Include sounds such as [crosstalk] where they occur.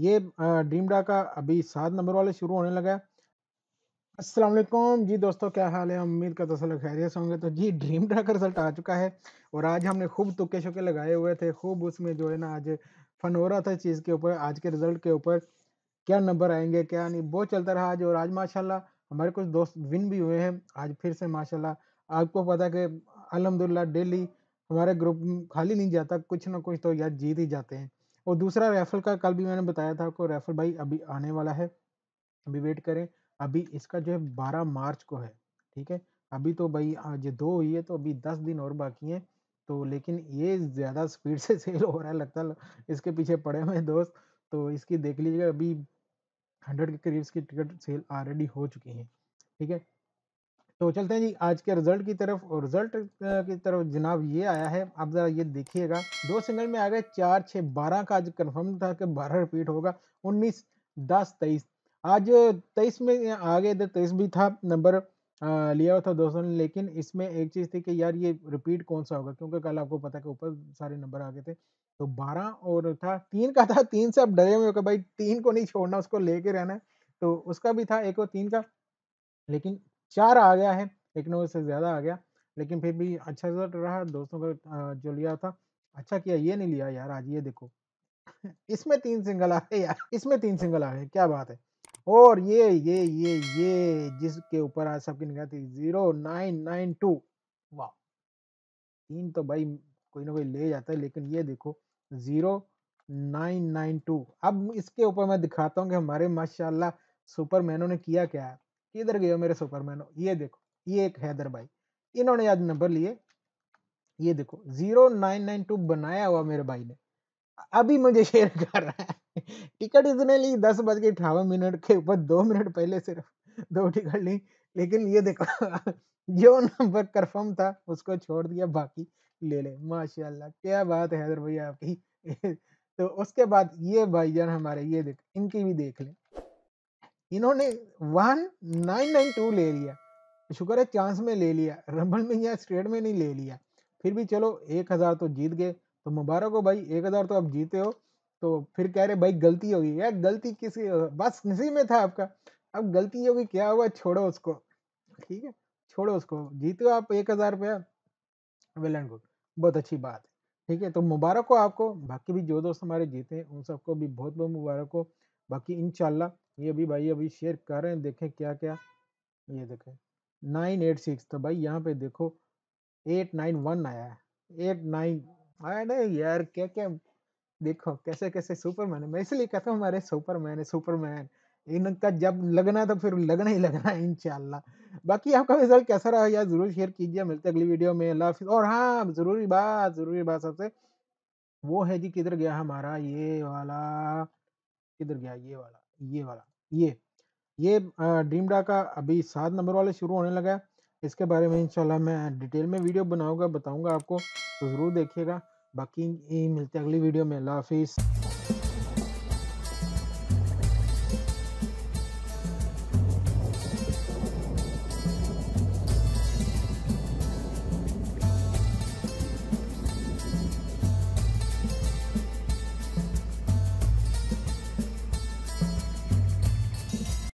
ये ड्रीमडा का अभी सात नंबर वाले शुरू होने लगा है अस्सलाम वालेकुम जी दोस्तों क्या हाल है उम्मीद का तसल खैरियत होंगे तो जी ड्रीम ड्रा का रिजल्ट आ चुका है और आज हमने खूब तुक्के शुके लगाए हुए थे खूब उसमें जो है ना आज फन हो रहा था चीज़ के ऊपर आज के रिजल्ट के ऊपर क्या नंबर आएंगे क्या नहीं बहुत चलता रहा आज और आज माशा हमारे कुछ दोस्त विन भी हुए हैं आज फिर से माशाला आपको पता कि अलहमदिल्ला डेली हमारे ग्रुप खाली नहीं जाता कुछ ना कुछ तो यार जीत ही जाते हैं और दूसरा रेफल का कल भी मैंने बताया था आपको रेफल भाई अभी आने वाला है अभी वेट करें अभी इसका जो है बारह मार्च को है ठीक है अभी तो भाई आज दो हुई है तो अभी दस दिन और बाकी हैं तो लेकिन ये ज़्यादा स्पीड से सेल हो रहा है लगता है इसके पीछे पड़े हुए दोस्त तो इसकी देख लीजिएगा अभी हंड्रेड के करीब इसकी टिकट सेल ऑलरेडी हो चुकी हैं ठीक है तो चलते हैं जी आज के रिजल्ट की तरफ और रिजल्ट की तरफ जनाब ये आया है आप ज़रा ये देखिएगा दो सिंगल में आ गए चार छः बारह का आज कन्फर्म था कि बारह रिपीट होगा उन्नीस दस तेईस आज तेईस में आ गए तेईस भी था नंबर लिया हुआ था दोस्तों ने लेकिन इसमें एक चीज़ थी कि यार ये रिपीट कौन सा होगा क्योंकि कल आपको पता कि ऊपर सारे नंबर आ गए थे तो बारह और था तीन का था तीन से आप डरे हुए होगा भाई तीन को नहीं छोड़ना उसको लेके रहना है तो उसका भी था एक और तीन का लेकिन चार आ गया है एक नंबर से ज़्यादा आ गया लेकिन फिर भी अच्छा रिजल्ट रहा दोस्तों का जो लिया था अच्छा किया ये नहीं लिया यार आज ये देखो [laughs] इसमें तीन सिंगल आ गए यार इसमें तीन सिंगल आ गए क्या बात है और ये ये ये ये जिसके ऊपर आज सबकी निगाह थी जीरो नाइन नाइन टू वाह तीन तो भाई कोई ना कोई ले जाता है लेकिन ये देखो जीरो नाइन नाइन टू अब इसके ऊपर मैं दिखाता हूँ कि हमारे माशाल्लाह सुपरमैनों ने किया क्या है किधर गए हो मेरे सुपरमैन ये देखो ये एक हैदर भाई इन्होंने आज नंबर लिए ये देखो जीरो नाइन नाइन टू बनाया हुआ मेरे भाई ने अभी मुझे [laughs] शेयर कर रहा है टिकट इसने ली दस बज के अठावन मिनट के ऊपर दो मिनट पहले सिर्फ दो टिकट ली लेकिन ये देखो [laughs] जो नंबर कंफर्म था उसको छोड़ दिया बाकी ले ले माशाल्लाह क्या बात है हैदर भैया आपकी [laughs] तो उसके बाद ये भाईजान हमारे ये देख इनकी भी देख लें इन्होंने वन नाइन नाइन टू ले लिया शुक्र है चांस में ले लिया रंबल में या स्ट्रेट में नहीं ले लिया फिर भी चलो एक हज़ार तो जीत गए तो मुबारक हो भाई एक हज़ार तो आप जीते हो तो फिर कह रहे भाई गलती होगी यार गलती किसी बस किसी में था आपका अब गलती होगी क्या हुआ छोड़ो उसको ठीक है छोड़ो उसको जीते हो आप एक हज़ार रुपया वेल एंड गुड बहुत अच्छी बात है ठीक है तो मुबारक हो आपको बाकी भी जो दोस्त हमारे जीते हैं उन सबको भी बहुत बहुत मुबारक हो बाकी इनशाला ये अभी भाई अभी शेयर कर रहे हैं देखें क्या क्या ये देखें नाइन एट सिक्स तो भाई यहाँ पे देखो एट नाइन वन आया है एट नाइन ना यार क्या क्या देखो कैसे कैसे सुपरमैन है मैं इसलिए कहता हूँ हमारे सुपरमैन है सुपरमैन इनका जब लगना तो फिर लगना ही लगना है इनशाला बाकी आपका रिजल्ट कैसा रहा यार जरूर शेयर कीजिए मिलते अगली वीडियो में अल्लाह और हाँ जरूरी बात जरूरी बात सबसे वो है जी किधर गया हमारा ये वाला किधर गया ये वाला ये वाला ये ये ड्रीम डा का अभी सात नंबर वाले शुरू होने लगा है इसके बारे में इंशाल्लाह मैं डिटेल में वीडियो बनाऊंगा बताऊंगा आपको तो ज़रूर देखिएगा बाकी मिलते हैं अगली वीडियो में अल्लाह हाफिज़